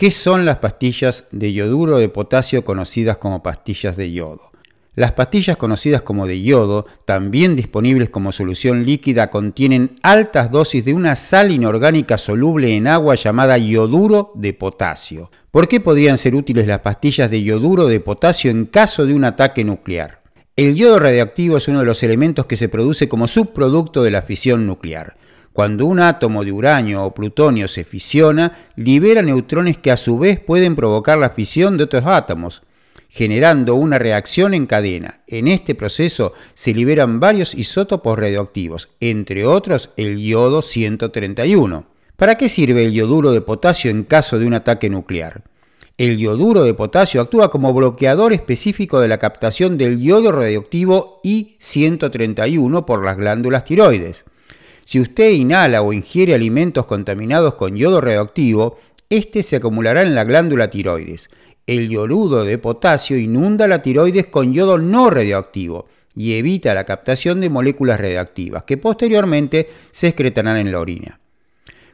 ¿Qué son las pastillas de yoduro de potasio conocidas como pastillas de yodo? Las pastillas conocidas como de yodo, también disponibles como solución líquida, contienen altas dosis de una sal inorgánica soluble en agua llamada yoduro de potasio. ¿Por qué podrían ser útiles las pastillas de yoduro de potasio en caso de un ataque nuclear? El yodo radioactivo es uno de los elementos que se produce como subproducto de la fisión nuclear. Cuando un átomo de uranio o plutonio se fisiona, libera neutrones que a su vez pueden provocar la fisión de otros átomos, generando una reacción en cadena. En este proceso se liberan varios isótopos radioactivos, entre otros el yodo 131. ¿Para qué sirve el ioduro de potasio en caso de un ataque nuclear? El ioduro de potasio actúa como bloqueador específico de la captación del yodo radioactivo I-131 por las glándulas tiroides. Si usted inhala o ingiere alimentos contaminados con yodo radioactivo, este se acumulará en la glándula tiroides. El yorudo de potasio inunda la tiroides con yodo no radioactivo y evita la captación de moléculas radioactivas que posteriormente se excretarán en la orina.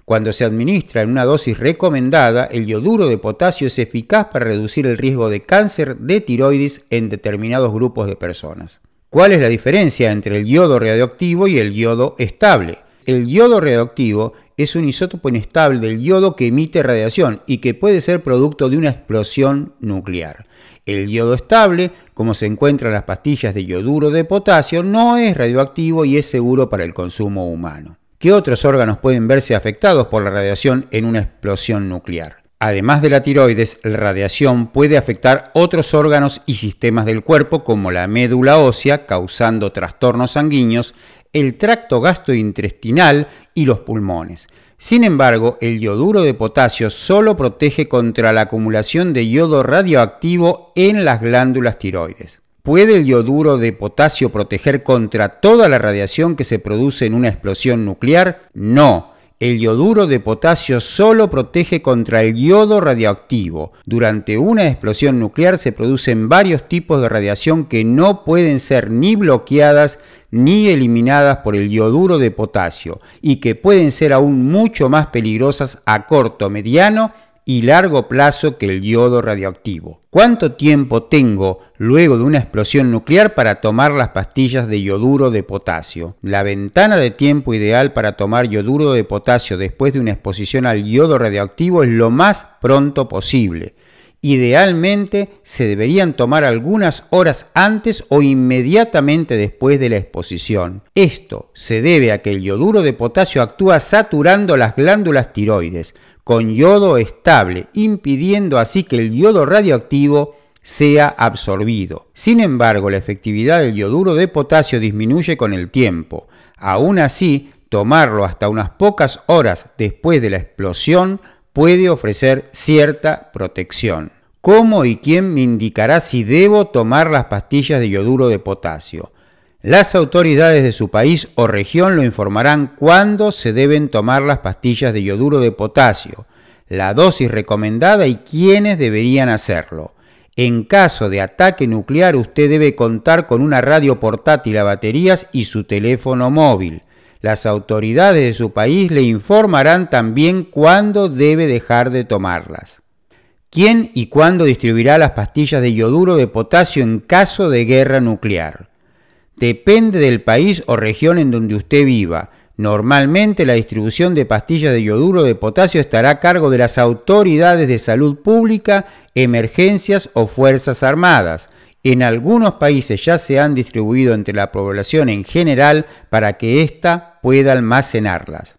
Cuando se administra en una dosis recomendada, el yoduro de potasio es eficaz para reducir el riesgo de cáncer de tiroides en determinados grupos de personas. ¿Cuál es la diferencia entre el yodo radioactivo y el yodo estable? el yodo radioactivo es un isótopo inestable del yodo que emite radiación y que puede ser producto de una explosión nuclear. El yodo estable, como se encuentra en las pastillas de yoduro de potasio, no es radioactivo y es seguro para el consumo humano. ¿Qué otros órganos pueden verse afectados por la radiación en una explosión nuclear? Además de la tiroides, la radiación puede afectar otros órganos y sistemas del cuerpo como la médula ósea, causando trastornos sanguíneos, el tracto gastrointestinal y los pulmones. Sin embargo, el yoduro de potasio solo protege contra la acumulación de yodo radioactivo en las glándulas tiroides. ¿Puede el yoduro de potasio proteger contra toda la radiación que se produce en una explosión nuclear? No el yoduro de potasio solo protege contra el yodo radioactivo. Durante una explosión nuclear se producen varios tipos de radiación que no pueden ser ni bloqueadas ni eliminadas por el yoduro de potasio y que pueden ser aún mucho más peligrosas a corto, mediano y largo plazo que el yodo radioactivo. ¿Cuánto tiempo tengo luego de una explosión nuclear para tomar las pastillas de yoduro de potasio? La ventana de tiempo ideal para tomar yoduro de potasio después de una exposición al yodo radioactivo es lo más pronto posible. Idealmente se deberían tomar algunas horas antes o inmediatamente después de la exposición. Esto se debe a que el yoduro de potasio actúa saturando las glándulas tiroides, con yodo estable, impidiendo así que el yodo radioactivo sea absorbido. Sin embargo, la efectividad del yoduro de potasio disminuye con el tiempo. Aún así, tomarlo hasta unas pocas horas después de la explosión puede ofrecer cierta protección. ¿Cómo y quién me indicará si debo tomar las pastillas de yoduro de potasio? Las autoridades de su país o región lo informarán cuándo se deben tomar las pastillas de yoduro de potasio, la dosis recomendada y quiénes deberían hacerlo. En caso de ataque nuclear, usted debe contar con una radio portátil a baterías y su teléfono móvil. Las autoridades de su país le informarán también cuándo debe dejar de tomarlas. ¿Quién y cuándo distribuirá las pastillas de yoduro de potasio en caso de guerra nuclear? Depende del país o región en donde usted viva. Normalmente la distribución de pastillas de yoduro de potasio estará a cargo de las autoridades de salud pública, emergencias o fuerzas armadas. En algunos países ya se han distribuido entre la población en general para que ésta pueda almacenarlas.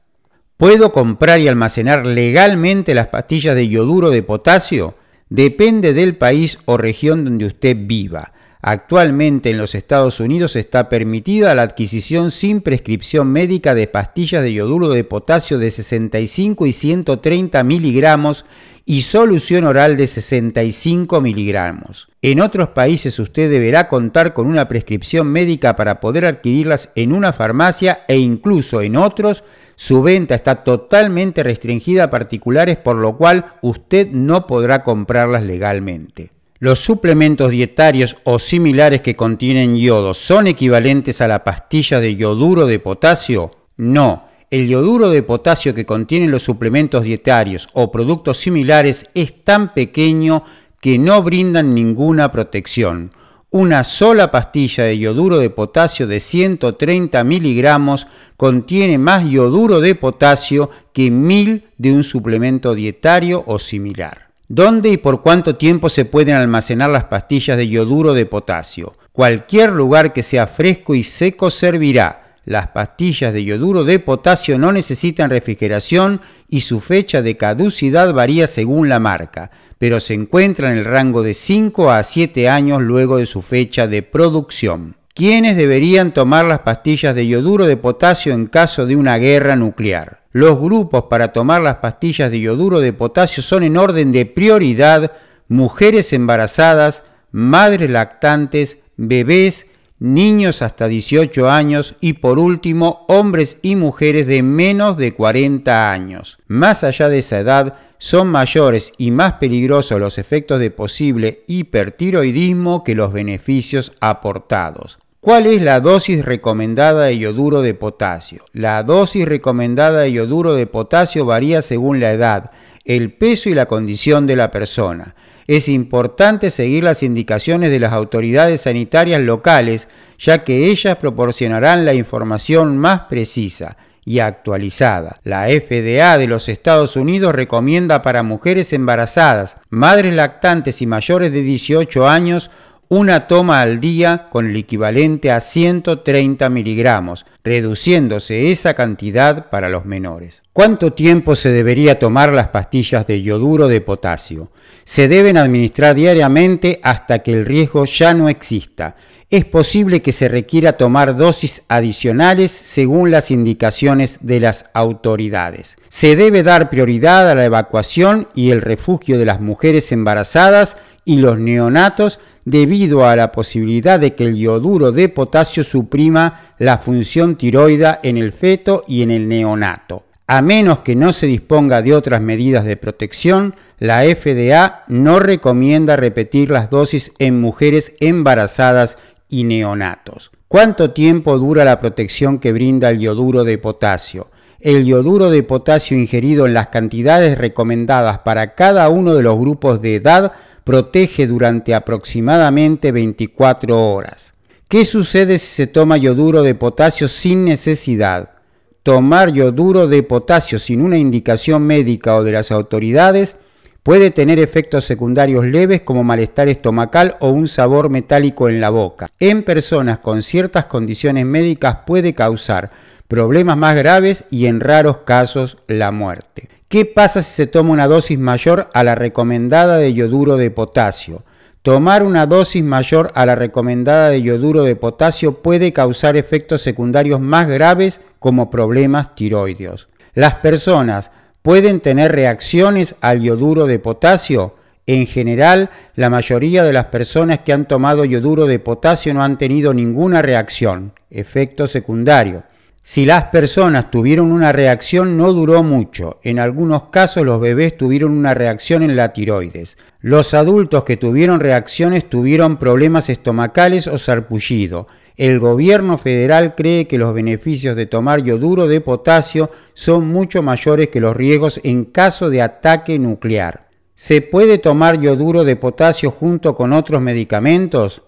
¿Puedo comprar y almacenar legalmente las pastillas de yoduro de potasio? Depende del país o región donde usted viva. Actualmente en los Estados Unidos está permitida la adquisición sin prescripción médica de pastillas de yoduro de potasio de 65 y 130 miligramos y solución oral de 65 miligramos. En otros países usted deberá contar con una prescripción médica para poder adquirirlas en una farmacia e incluso en otros su venta está totalmente restringida a particulares por lo cual usted no podrá comprarlas legalmente. Los suplementos dietarios o similares que contienen yodo son equivalentes a la pastilla de yoduro de potasio? No. El yoduro de potasio que contienen los suplementos dietarios o productos similares es tan pequeño que no brindan ninguna protección. Una sola pastilla de yoduro de potasio de 130 miligramos contiene más yoduro de potasio que mil de un suplemento dietario o similar. ¿Dónde y por cuánto tiempo se pueden almacenar las pastillas de yoduro de potasio? Cualquier lugar que sea fresco y seco servirá. Las pastillas de yoduro de potasio no necesitan refrigeración y su fecha de caducidad varía según la marca, pero se encuentra en el rango de 5 a 7 años luego de su fecha de producción. ¿Quiénes deberían tomar las pastillas de yoduro de potasio en caso de una guerra nuclear? los grupos para tomar las pastillas de yoduro de potasio son en orden de prioridad mujeres embarazadas, madres lactantes, bebés, niños hasta 18 años y por último hombres y mujeres de menos de 40 años. Más allá de esa edad son mayores y más peligrosos los efectos de posible hipertiroidismo que los beneficios aportados. ¿Cuál es la dosis recomendada de yoduro de potasio? La dosis recomendada de yoduro de potasio varía según la edad, el peso y la condición de la persona. Es importante seguir las indicaciones de las autoridades sanitarias locales, ya que ellas proporcionarán la información más precisa y actualizada. La FDA de los Estados Unidos recomienda para mujeres embarazadas, madres lactantes y mayores de 18 años una toma al día con el equivalente a 130 miligramos, reduciéndose esa cantidad para los menores. ¿Cuánto tiempo se debería tomar las pastillas de yoduro de potasio? Se deben administrar diariamente hasta que el riesgo ya no exista. Es posible que se requiera tomar dosis adicionales según las indicaciones de las autoridades. Se debe dar prioridad a la evacuación y el refugio de las mujeres embarazadas y los neonatos debido a la posibilidad de que el yoduro de potasio suprima la función tiroida en el feto y en el neonato. A menos que no se disponga de otras medidas de protección, la FDA no recomienda repetir las dosis en mujeres embarazadas y neonatos. ¿Cuánto tiempo dura la protección que brinda el yoduro de potasio? El yoduro de potasio ingerido en las cantidades recomendadas para cada uno de los grupos de edad protege durante aproximadamente 24 horas. ¿Qué sucede si se toma yoduro de potasio sin necesidad? Tomar yoduro de potasio sin una indicación médica o de las autoridades Puede tener efectos secundarios leves como malestar estomacal o un sabor metálico en la boca. En personas con ciertas condiciones médicas puede causar problemas más graves y en raros casos la muerte. ¿Qué pasa si se toma una dosis mayor a la recomendada de yoduro de potasio? Tomar una dosis mayor a la recomendada de yoduro de potasio puede causar efectos secundarios más graves como problemas tiroideos. Las personas pueden tener reacciones al yoduro de potasio. En general, la mayoría de las personas que han tomado yoduro de potasio no han tenido ninguna reacción, efecto secundario. Si las personas tuvieron una reacción no duró mucho, en algunos casos los bebés tuvieron una reacción en la tiroides. Los adultos que tuvieron reacciones tuvieron problemas estomacales o sarpullido. El gobierno federal cree que los beneficios de tomar yoduro de potasio son mucho mayores que los riesgos en caso de ataque nuclear. ¿Se puede tomar yoduro de potasio junto con otros medicamentos?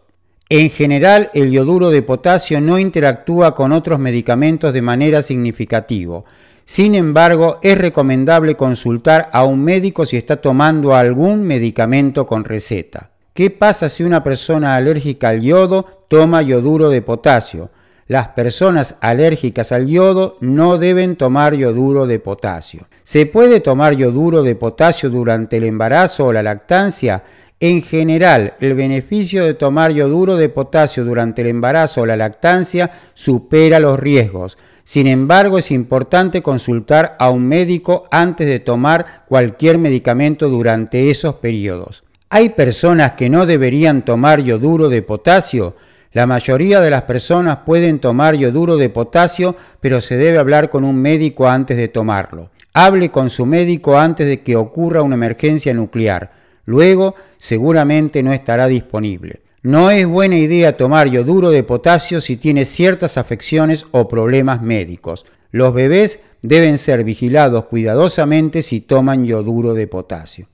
En general, el yoduro de potasio no interactúa con otros medicamentos de manera significativa. Sin embargo, es recomendable consultar a un médico si está tomando algún medicamento con receta. ¿Qué pasa si una persona alérgica al yodo toma yoduro de potasio? Las personas alérgicas al yodo no deben tomar yoduro de potasio. ¿Se puede tomar yoduro de potasio durante el embarazo o la lactancia? En general, el beneficio de tomar yoduro de potasio durante el embarazo o la lactancia supera los riesgos. Sin embargo, es importante consultar a un médico antes de tomar cualquier medicamento durante esos periodos. ¿Hay personas que no deberían tomar yoduro de potasio? La mayoría de las personas pueden tomar yoduro de potasio, pero se debe hablar con un médico antes de tomarlo. Hable con su médico antes de que ocurra una emergencia nuclear. Luego, seguramente no estará disponible. No es buena idea tomar yoduro de potasio si tiene ciertas afecciones o problemas médicos. Los bebés deben ser vigilados cuidadosamente si toman yoduro de potasio.